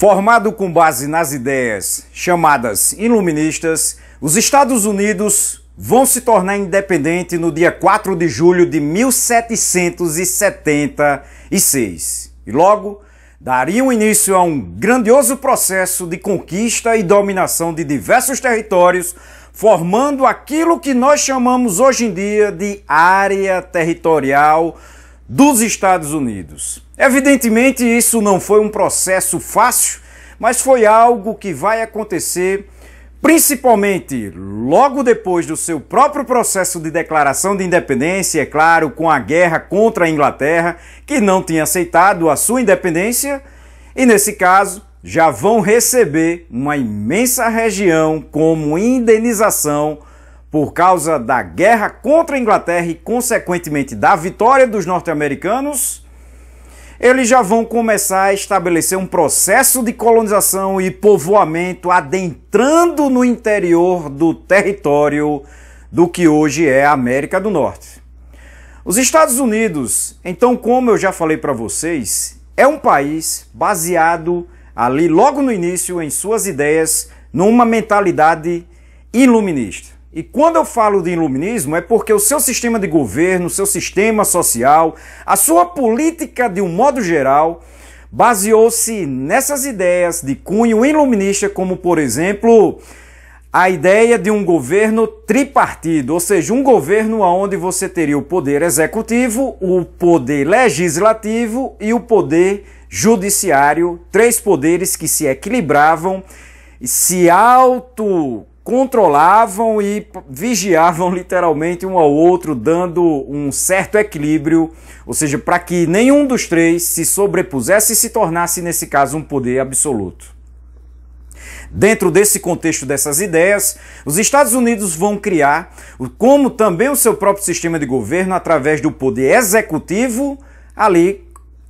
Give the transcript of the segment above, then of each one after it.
Formado com base nas ideias chamadas iluministas, os Estados Unidos vão se tornar independente no dia 4 de julho de 1776 e logo dariam início a um grandioso processo de conquista e dominação de diversos territórios, formando aquilo que nós chamamos hoje em dia de área territorial dos Estados Unidos. Evidentemente, isso não foi um processo fácil, mas foi algo que vai acontecer principalmente logo depois do seu próprio processo de declaração de independência, é claro, com a guerra contra a Inglaterra, que não tinha aceitado a sua independência, e nesse caso já vão receber uma imensa região como indenização por causa da guerra contra a Inglaterra e, consequentemente, da vitória dos norte-americanos, eles já vão começar a estabelecer um processo de colonização e povoamento adentrando no interior do território do que hoje é a América do Norte. Os Estados Unidos, então, como eu já falei para vocês, é um país baseado ali logo no início em suas ideias numa mentalidade iluminista. E quando eu falo de iluminismo, é porque o seu sistema de governo, o seu sistema social, a sua política de um modo geral, baseou-se nessas ideias de cunho iluminista, como por exemplo, a ideia de um governo tripartido, ou seja, um governo onde você teria o poder executivo, o poder legislativo e o poder judiciário, três poderes que se equilibravam e se auto controlavam e vigiavam literalmente um ao outro, dando um certo equilíbrio, ou seja, para que nenhum dos três se sobrepusesse e se tornasse, nesse caso, um poder absoluto. Dentro desse contexto dessas ideias, os Estados Unidos vão criar, como também o seu próprio sistema de governo, através do poder executivo, ali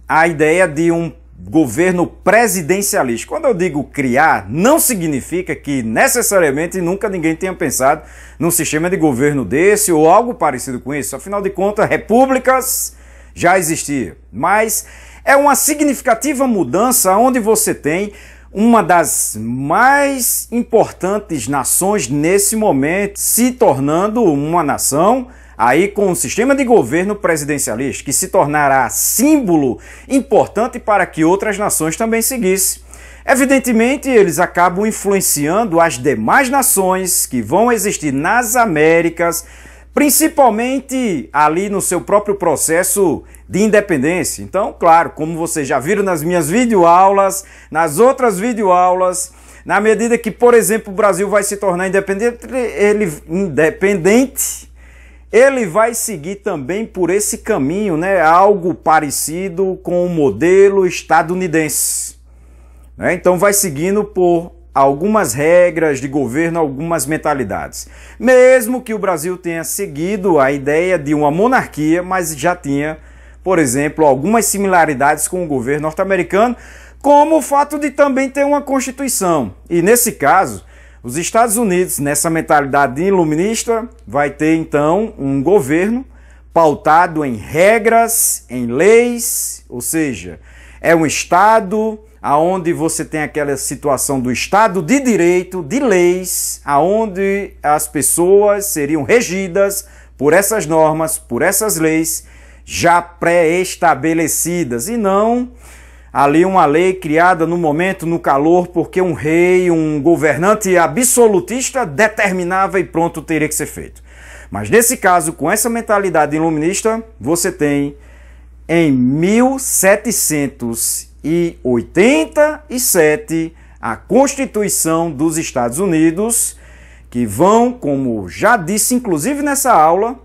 a ideia de um governo presidencialista. Quando eu digo criar, não significa que necessariamente nunca ninguém tenha pensado num sistema de governo desse ou algo parecido com isso. Afinal de contas, repúblicas já existiam, mas é uma significativa mudança onde você tem uma das mais importantes nações nesse momento se tornando uma nação Aí, com um sistema de governo presidencialista que se tornará símbolo importante para que outras nações também seguissem. Evidentemente, eles acabam influenciando as demais nações que vão existir nas Américas, principalmente ali no seu próprio processo de independência. Então, claro, como vocês já viram nas minhas videoaulas, nas outras videoaulas, na medida que, por exemplo, o Brasil vai se tornar independente, ele independente, ele vai seguir também por esse caminho, né? Algo parecido com o modelo estadunidense. Né? Então vai seguindo por algumas regras de governo, algumas mentalidades. Mesmo que o Brasil tenha seguido a ideia de uma monarquia, mas já tinha, por exemplo, algumas similaridades com o governo norte-americano, como o fato de também ter uma constituição. E nesse caso, os Estados Unidos, nessa mentalidade iluminista, vai ter então um governo pautado em regras, em leis, ou seja, é um estado aonde você tem aquela situação do estado de direito, de leis, aonde as pessoas seriam regidas por essas normas, por essas leis já pré-estabelecidas e não ali uma lei criada no momento, no calor, porque um rei, um governante absolutista determinava e pronto teria que ser feito. Mas nesse caso, com essa mentalidade iluminista, você tem em 1787 a Constituição dos Estados Unidos, que vão, como já disse inclusive nessa aula,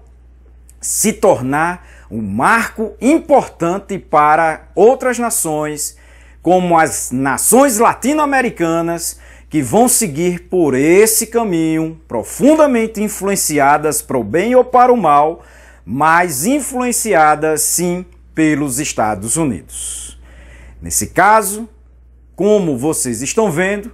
se tornar um marco importante para outras nações, como as nações latino-americanas, que vão seguir por esse caminho, profundamente influenciadas para o bem ou para o mal, mas influenciadas sim pelos Estados Unidos. Nesse caso, como vocês estão vendo,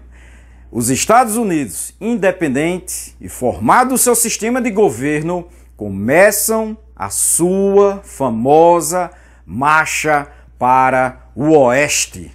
os Estados Unidos, independente e formado o seu sistema de governo, começam a sua famosa marcha para o oeste.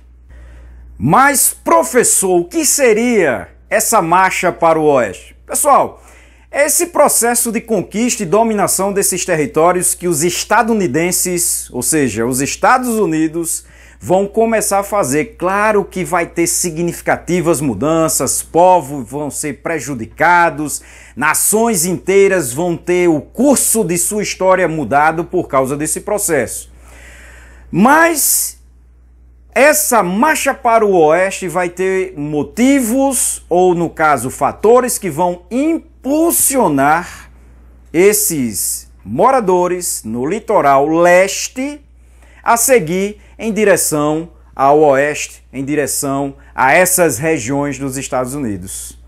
Mas, professor, o que seria essa marcha para o oeste? Pessoal, é esse processo de conquista e dominação desses territórios que os estadunidenses, ou seja, os Estados Unidos, vão começar a fazer. Claro que vai ter significativas mudanças, povos vão ser prejudicados, nações inteiras vão ter o curso de sua história mudado por causa desse processo. Mas essa marcha para o oeste vai ter motivos, ou no caso, fatores que vão impulsionar esses moradores no litoral leste a seguir em direção ao oeste, em direção a essas regiões dos Estados Unidos,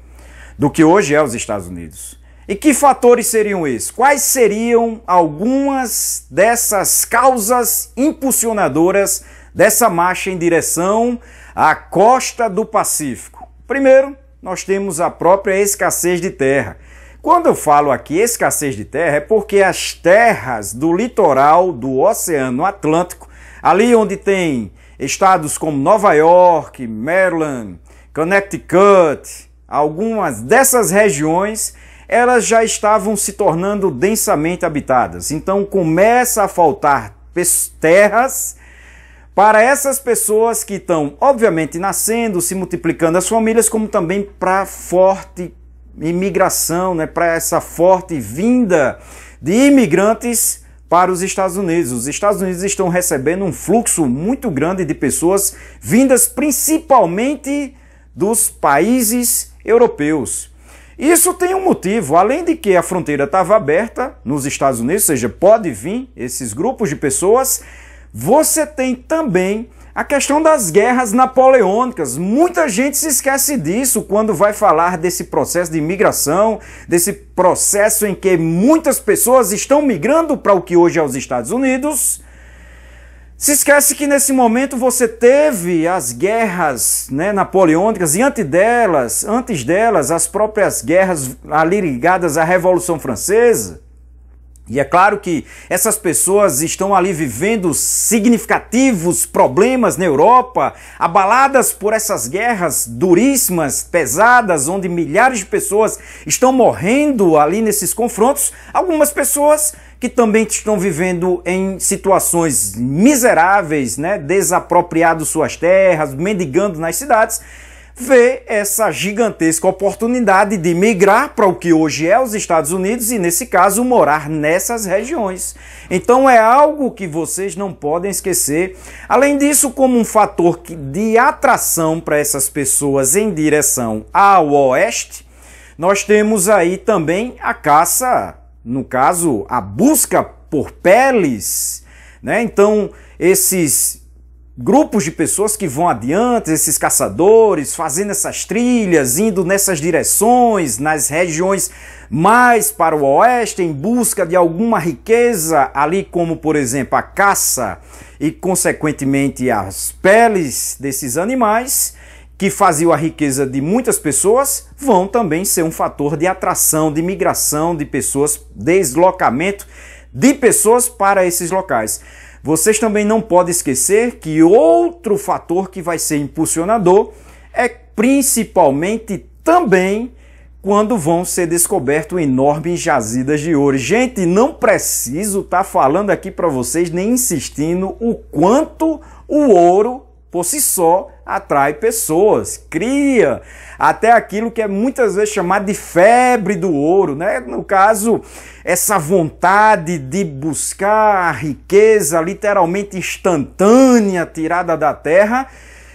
do que hoje é os Estados Unidos. E que fatores seriam esses? Quais seriam algumas dessas causas impulsionadoras dessa marcha em direção à costa do Pacífico? Primeiro, nós temos a própria escassez de terra. Quando eu falo aqui escassez de terra, é porque as terras do litoral do Oceano Atlântico Ali onde tem estados como Nova York, Maryland, Connecticut, algumas dessas regiões, elas já estavam se tornando densamente habitadas. Então começa a faltar terras para essas pessoas que estão, obviamente, nascendo, se multiplicando as famílias, como também para forte imigração, né, para essa forte vinda de imigrantes para os Estados Unidos. Os Estados Unidos estão recebendo um fluxo muito grande de pessoas vindas principalmente dos países europeus. Isso tem um motivo, além de que a fronteira estava aberta nos Estados Unidos, ou seja, pode vir esses grupos de pessoas, você tem também a questão das guerras napoleônicas, muita gente se esquece disso quando vai falar desse processo de imigração, desse processo em que muitas pessoas estão migrando para o que hoje é os Estados Unidos. Se esquece que nesse momento você teve as guerras né, napoleônicas e antes delas, antes delas, as próprias guerras ali ligadas à Revolução Francesa. E é claro que essas pessoas estão ali vivendo significativos problemas na Europa, abaladas por essas guerras duríssimas, pesadas, onde milhares de pessoas estão morrendo ali nesses confrontos. Algumas pessoas que também estão vivendo em situações miseráveis, né, desapropriado suas terras, mendigando nas cidades vê essa gigantesca oportunidade de migrar para o que hoje é os Estados Unidos e, nesse caso, morar nessas regiões. Então, é algo que vocês não podem esquecer. Além disso, como um fator de atração para essas pessoas em direção ao oeste, nós temos aí também a caça, no caso, a busca por peles. Né? Então, esses grupos de pessoas que vão adiante, esses caçadores, fazendo essas trilhas, indo nessas direções, nas regiões mais para o oeste, em busca de alguma riqueza, ali como, por exemplo, a caça e, consequentemente, as peles desses animais, que faziam a riqueza de muitas pessoas, vão também ser um fator de atração, de migração de pessoas, deslocamento de pessoas para esses locais. Vocês também não podem esquecer que outro fator que vai ser impulsionador é principalmente também quando vão ser descobertos enormes jazidas de ouro. Gente, não preciso estar tá falando aqui para vocês nem insistindo o quanto o ouro por si só atrai pessoas, cria até aquilo que é muitas vezes chamado de febre do ouro, né? No caso, essa vontade de buscar a riqueza literalmente instantânea tirada da terra.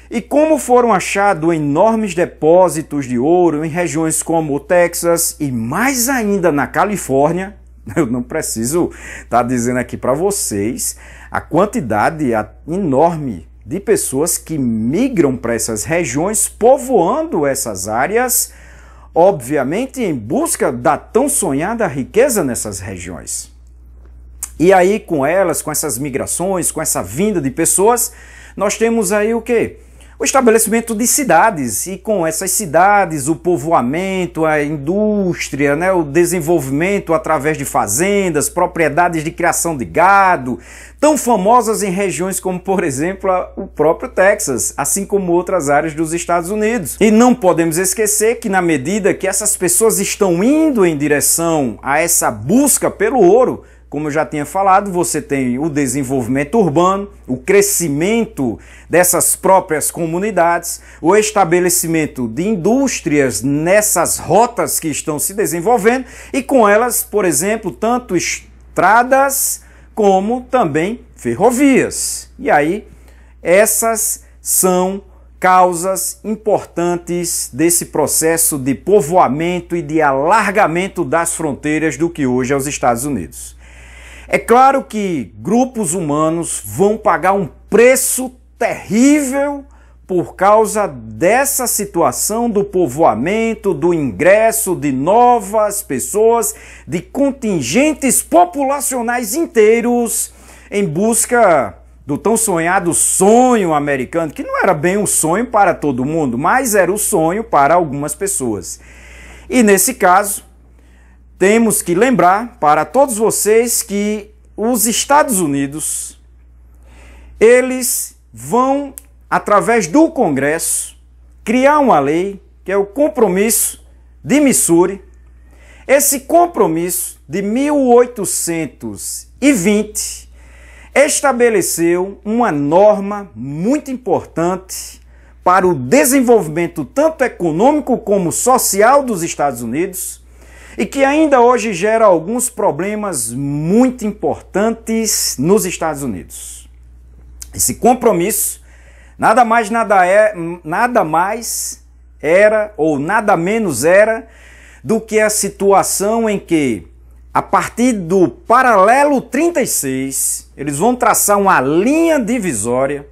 E como foram achados enormes depósitos de ouro em regiões como o Texas e mais ainda na Califórnia, eu não preciso estar tá dizendo aqui para vocês a quantidade enorme de pessoas que migram para essas regiões, povoando essas áreas, obviamente em busca da tão sonhada riqueza nessas regiões. E aí, com elas, com essas migrações, com essa vinda de pessoas, nós temos aí o que? o estabelecimento de cidades, e com essas cidades, o povoamento, a indústria, né, o desenvolvimento através de fazendas, propriedades de criação de gado, tão famosas em regiões como, por exemplo, o próprio Texas, assim como outras áreas dos Estados Unidos. E não podemos esquecer que, na medida que essas pessoas estão indo em direção a essa busca pelo ouro, como eu já tinha falado, você tem o desenvolvimento urbano, o crescimento dessas próprias comunidades, o estabelecimento de indústrias nessas rotas que estão se desenvolvendo e com elas, por exemplo, tanto estradas como também ferrovias. E aí, essas são causas importantes desse processo de povoamento e de alargamento das fronteiras do que hoje é os Estados Unidos. É claro que grupos humanos vão pagar um preço terrível por causa dessa situação do povoamento, do ingresso de novas pessoas, de contingentes populacionais inteiros em busca do tão sonhado sonho americano, que não era bem um sonho para todo mundo, mas era o um sonho para algumas pessoas. E nesse caso, temos que lembrar para todos vocês que os Estados Unidos eles vão através do Congresso criar uma lei que é o compromisso de Missouri. Esse compromisso de 1820 estabeleceu uma norma muito importante para o desenvolvimento tanto econômico como social dos Estados Unidos e que ainda hoje gera alguns problemas muito importantes nos Estados Unidos. Esse compromisso nada mais nada é nada mais era ou nada menos era do que a situação em que a partir do paralelo 36 eles vão traçar uma linha divisória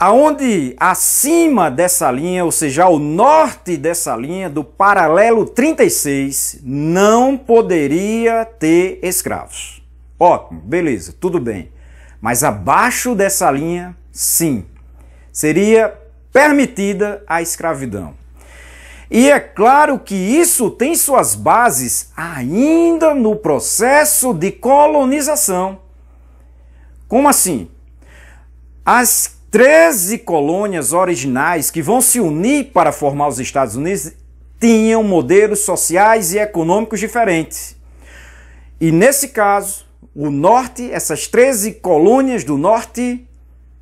aonde acima dessa linha, ou seja, ao norte dessa linha, do paralelo 36, não poderia ter escravos. Ótimo, beleza, tudo bem. Mas abaixo dessa linha, sim, seria permitida a escravidão. E é claro que isso tem suas bases ainda no processo de colonização. Como assim? As 13 colônias originais que vão se unir para formar os Estados Unidos tinham modelos sociais e econômicos diferentes. E nesse caso, o norte, essas 13 colônias do norte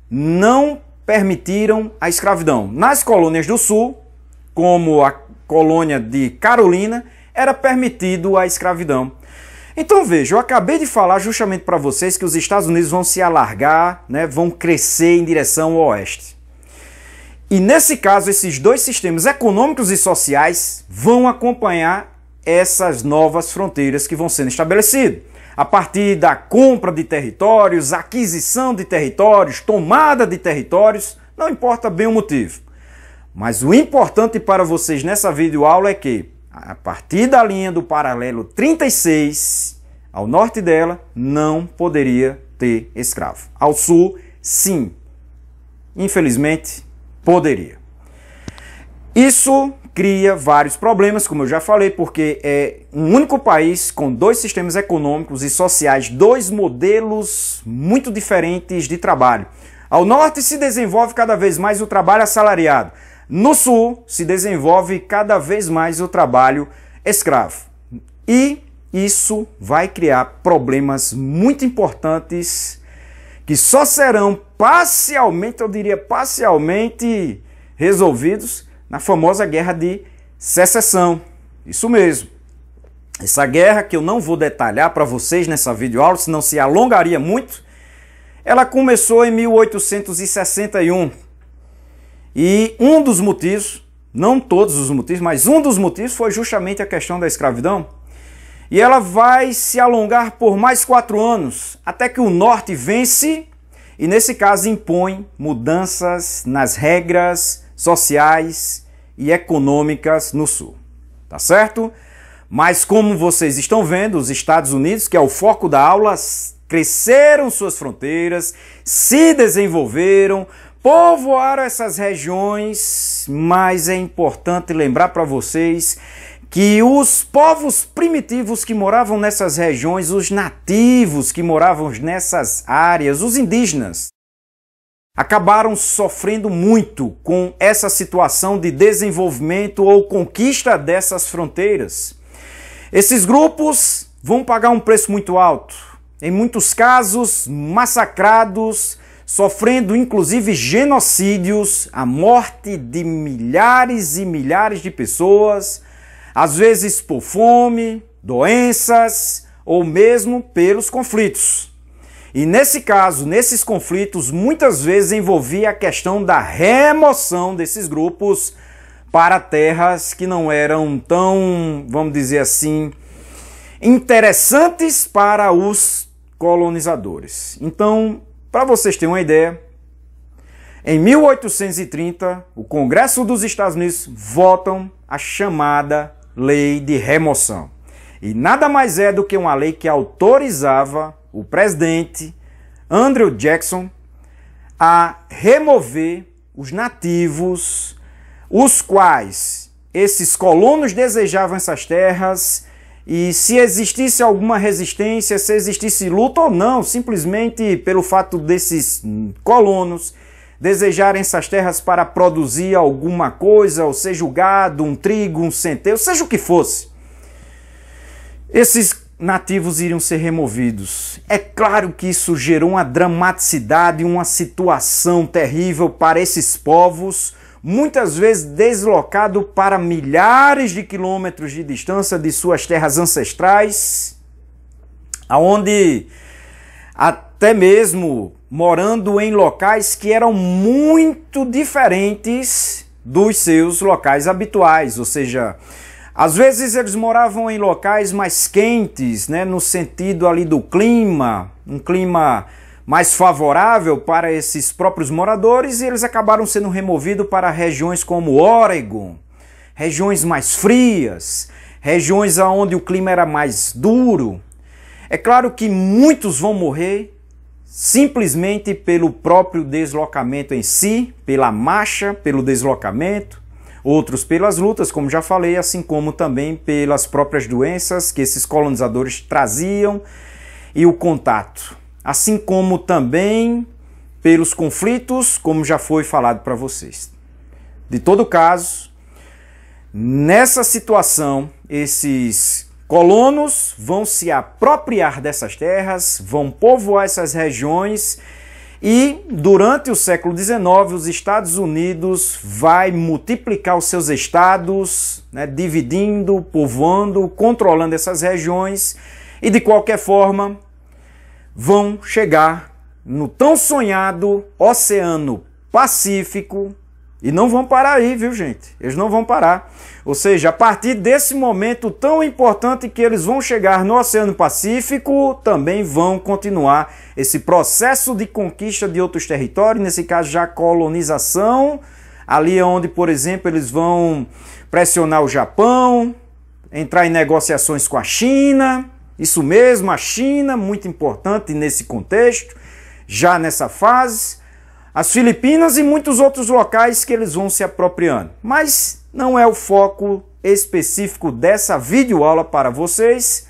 não permitiram a escravidão. Nas colônias do sul, como a colônia de Carolina, era permitido a escravidão. Então veja, eu acabei de falar justamente para vocês que os Estados Unidos vão se alargar, né, vão crescer em direção ao oeste. E nesse caso, esses dois sistemas econômicos e sociais vão acompanhar essas novas fronteiras que vão sendo estabelecidas. A partir da compra de territórios, aquisição de territórios, tomada de territórios, não importa bem o motivo. Mas o importante para vocês nessa videoaula é que a partir da linha do paralelo 36, ao norte dela, não poderia ter escravo. Ao sul, sim. Infelizmente, poderia. Isso cria vários problemas, como eu já falei, porque é um único país com dois sistemas econômicos e sociais, dois modelos muito diferentes de trabalho. Ao norte se desenvolve cada vez mais o trabalho assalariado. No Sul, se desenvolve cada vez mais o trabalho escravo. E isso vai criar problemas muito importantes que só serão parcialmente, eu diria parcialmente, resolvidos na famosa guerra de secessão. Isso mesmo. Essa guerra, que eu não vou detalhar para vocês nessa videoaula, senão se alongaria muito, ela começou em 1861 e um dos motivos, não todos os motivos, mas um dos motivos foi justamente a questão da escravidão. E ela vai se alongar por mais quatro anos, até que o norte vence e, nesse caso, impõe mudanças nas regras sociais e econômicas no sul. Tá certo? Mas, como vocês estão vendo, os Estados Unidos, que é o foco da aula, cresceram suas fronteiras, se desenvolveram, povoaram essas regiões, mas é importante lembrar para vocês que os povos primitivos que moravam nessas regiões, os nativos que moravam nessas áreas, os indígenas, acabaram sofrendo muito com essa situação de desenvolvimento ou conquista dessas fronteiras. Esses grupos vão pagar um preço muito alto, em muitos casos massacrados, sofrendo inclusive genocídios, a morte de milhares e milhares de pessoas, às vezes por fome, doenças ou mesmo pelos conflitos. E nesse caso, nesses conflitos, muitas vezes envolvia a questão da remoção desses grupos para terras que não eram tão, vamos dizer assim, interessantes para os colonizadores. Então, para vocês terem uma ideia, em 1830, o Congresso dos Estados Unidos votam a chamada Lei de Remoção. E nada mais é do que uma lei que autorizava o presidente Andrew Jackson a remover os nativos, os quais esses colonos desejavam essas terras e se existisse alguma resistência, se existisse luta ou não, simplesmente pelo fato desses colonos desejarem essas terras para produzir alguma coisa, ou seja, o gado, um trigo, um centeio, seja o que fosse, esses nativos iriam ser removidos. É claro que isso gerou uma dramaticidade, uma situação terrível para esses povos muitas vezes deslocado para milhares de quilômetros de distância de suas terras ancestrais, aonde até mesmo morando em locais que eram muito diferentes dos seus locais habituais, ou seja, às vezes eles moravam em locais mais quentes, né, no sentido ali do clima, um clima mais favorável para esses próprios moradores e eles acabaram sendo removidos para regiões como Oregon, regiões mais frias, regiões onde o clima era mais duro. É claro que muitos vão morrer simplesmente pelo próprio deslocamento em si, pela marcha, pelo deslocamento, outros pelas lutas, como já falei, assim como também pelas próprias doenças que esses colonizadores traziam e o contato assim como também pelos conflitos, como já foi falado para vocês. De todo caso, nessa situação, esses colonos vão se apropriar dessas terras, vão povoar essas regiões e durante o século XIX, os Estados Unidos vai multiplicar os seus estados, né, dividindo, povoando, controlando essas regiões. E de qualquer forma, vão chegar no tão sonhado Oceano Pacífico e não vão parar aí, viu, gente? Eles não vão parar. Ou seja, a partir desse momento tão importante que eles vão chegar no Oceano Pacífico, também vão continuar esse processo de conquista de outros territórios, nesse caso já colonização, ali é onde, por exemplo, eles vão pressionar o Japão, entrar em negociações com a China, isso mesmo, a China, muito importante nesse contexto, já nessa fase, as Filipinas e muitos outros locais que eles vão se apropriando. Mas não é o foco específico dessa videoaula para vocês.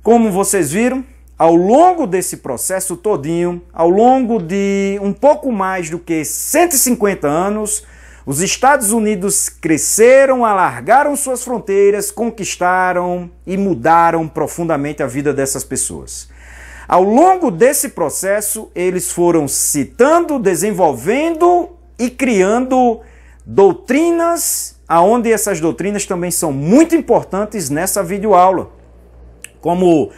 Como vocês viram, ao longo desse processo todinho, ao longo de um pouco mais do que 150 anos, os Estados Unidos cresceram, alargaram suas fronteiras, conquistaram e mudaram profundamente a vida dessas pessoas. Ao longo desse processo, eles foram citando, desenvolvendo e criando doutrinas, aonde essas doutrinas também são muito importantes nessa videoaula. Como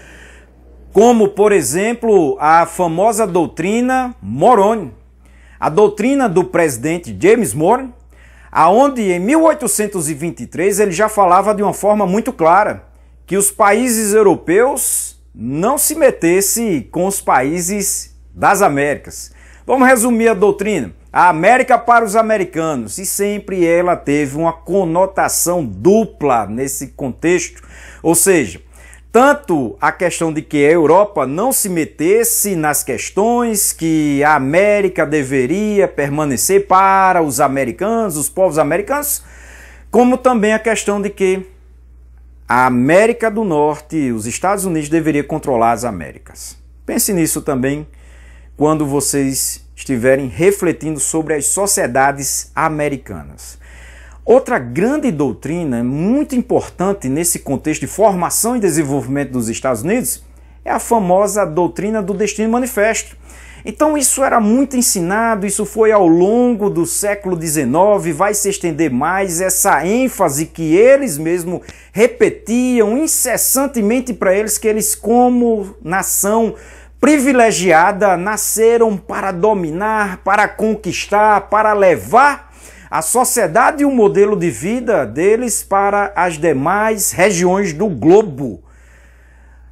como, por exemplo, a famosa doutrina Moroni. A doutrina do presidente James Moroni, aonde em 1823 ele já falava de uma forma muito clara que os países europeus não se metessem com os países das Américas. Vamos resumir a doutrina. A América para os americanos, e sempre ela teve uma conotação dupla nesse contexto, ou seja, tanto a questão de que a Europa não se metesse nas questões que a América deveria permanecer para os americanos, os povos americanos, como também a questão de que a América do Norte, os Estados Unidos deveriam controlar as Américas. Pense nisso também quando vocês estiverem refletindo sobre as sociedades americanas. Outra grande doutrina muito importante nesse contexto de formação e desenvolvimento dos Estados Unidos é a famosa doutrina do Destino Manifesto. Então isso era muito ensinado, isso foi ao longo do século XIX, vai se estender mais essa ênfase que eles mesmo repetiam incessantemente para eles que eles como nação privilegiada nasceram para dominar, para conquistar, para levar a sociedade e o modelo de vida deles para as demais regiões do globo.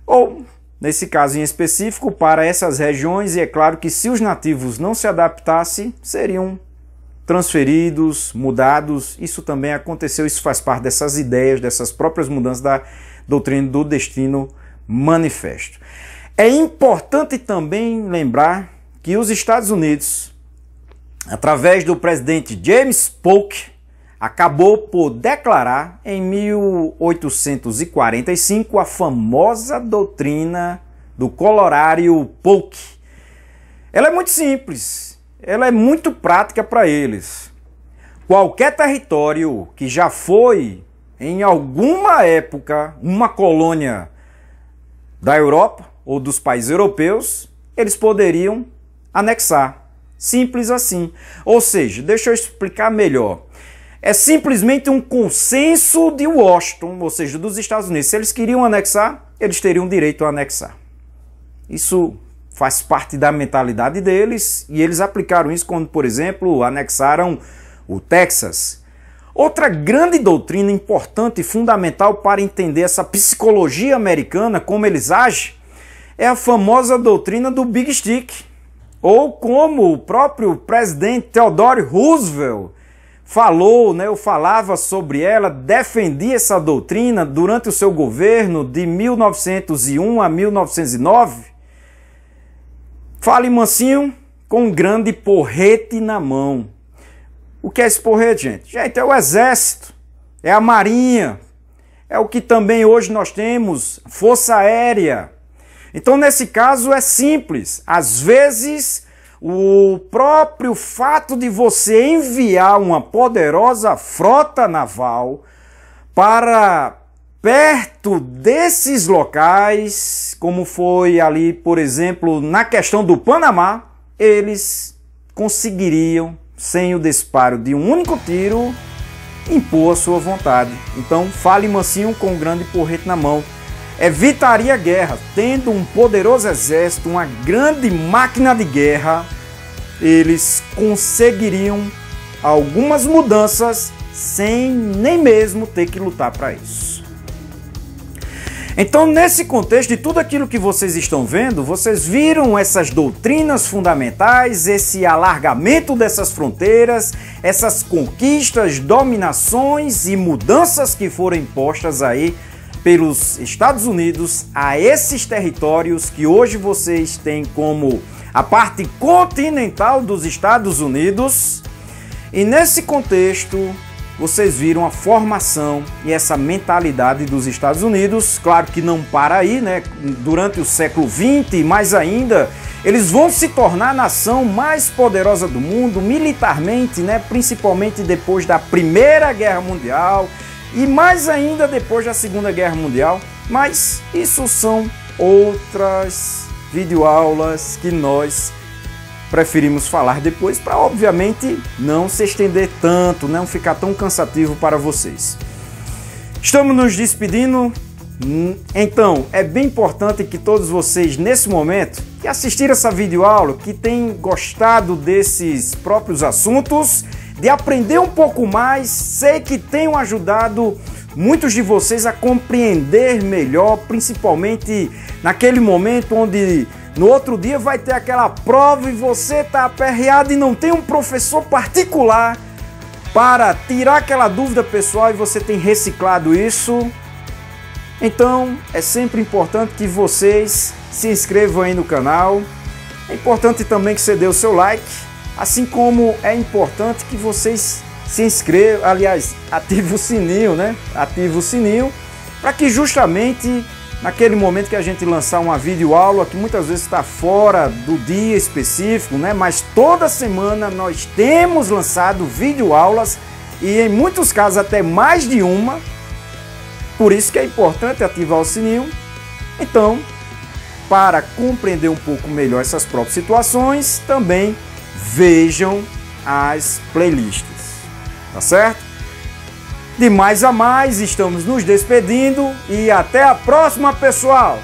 Ou, nesse caso em específico, para essas regiões, e é claro que se os nativos não se adaptassem, seriam transferidos, mudados. Isso também aconteceu, isso faz parte dessas ideias, dessas próprias mudanças da doutrina do destino manifesto. É importante também lembrar que os Estados Unidos através do presidente James Polk, acabou por declarar em 1845 a famosa doutrina do colorário Polk. Ela é muito simples, ela é muito prática para eles. Qualquer território que já foi em alguma época uma colônia da Europa ou dos países europeus, eles poderiam anexar. Simples assim. Ou seja, deixa eu explicar melhor. É simplesmente um consenso de Washington, ou seja, dos Estados Unidos. Se eles queriam anexar, eles teriam direito a anexar. Isso faz parte da mentalidade deles e eles aplicaram isso quando, por exemplo, anexaram o Texas. Outra grande doutrina importante e fundamental para entender essa psicologia americana, como eles agem, é a famosa doutrina do Big Stick ou como o próprio presidente Theodore Roosevelt falou, né, ou falava sobre ela, defendia essa doutrina durante o seu governo de 1901 a 1909. Fale mansinho com um grande porrete na mão. O que é esse porrete, gente? Gente, é o exército, é a marinha, é o que também hoje nós temos, força aérea, então, nesse caso, é simples. Às vezes, o próprio fato de você enviar uma poderosa frota naval para perto desses locais, como foi ali, por exemplo, na questão do Panamá, eles conseguiriam, sem o disparo de um único tiro, impor a sua vontade. Então, fale mansinho com o grande porrete na mão evitaria guerra, tendo um poderoso exército, uma grande máquina de guerra, eles conseguiriam algumas mudanças sem nem mesmo ter que lutar para isso. Então, nesse contexto de tudo aquilo que vocês estão vendo, vocês viram essas doutrinas fundamentais, esse alargamento dessas fronteiras, essas conquistas, dominações e mudanças que foram impostas aí pelos Estados Unidos a esses territórios que hoje vocês têm como a parte continental dos Estados Unidos. E nesse contexto, vocês viram a formação e essa mentalidade dos Estados Unidos. Claro que não para aí, né? Durante o século XX, mais ainda, eles vão se tornar a nação mais poderosa do mundo militarmente, né? Principalmente depois da Primeira Guerra Mundial e mais ainda depois da Segunda Guerra Mundial, mas isso são outras videoaulas que nós preferimos falar depois para obviamente não se estender tanto, não ficar tão cansativo para vocês. Estamos nos despedindo. Hum, então, é bem importante que todos vocês nesse momento que assistiram essa videoaula, que tenham gostado desses próprios assuntos, de aprender um pouco mais. Sei que tenho ajudado muitos de vocês a compreender melhor, principalmente naquele momento onde no outro dia vai ter aquela prova e você está aperreado e não tem um professor particular para tirar aquela dúvida pessoal e você tem reciclado isso. Então é sempre importante que vocês se inscrevam aí no canal. É importante também que você dê o seu like Assim como é importante que vocês se inscrevam, aliás, ative o sininho, né? Ative o sininho para que justamente naquele momento que a gente lançar uma videoaula que muitas vezes está fora do dia específico, né? Mas toda semana nós temos lançado videoaulas e em muitos casos até mais de uma. Por isso que é importante ativar o sininho. Então, para compreender um pouco melhor essas próprias situações, também vejam as playlists. Tá certo? De mais a mais, estamos nos despedindo e até a próxima, pessoal!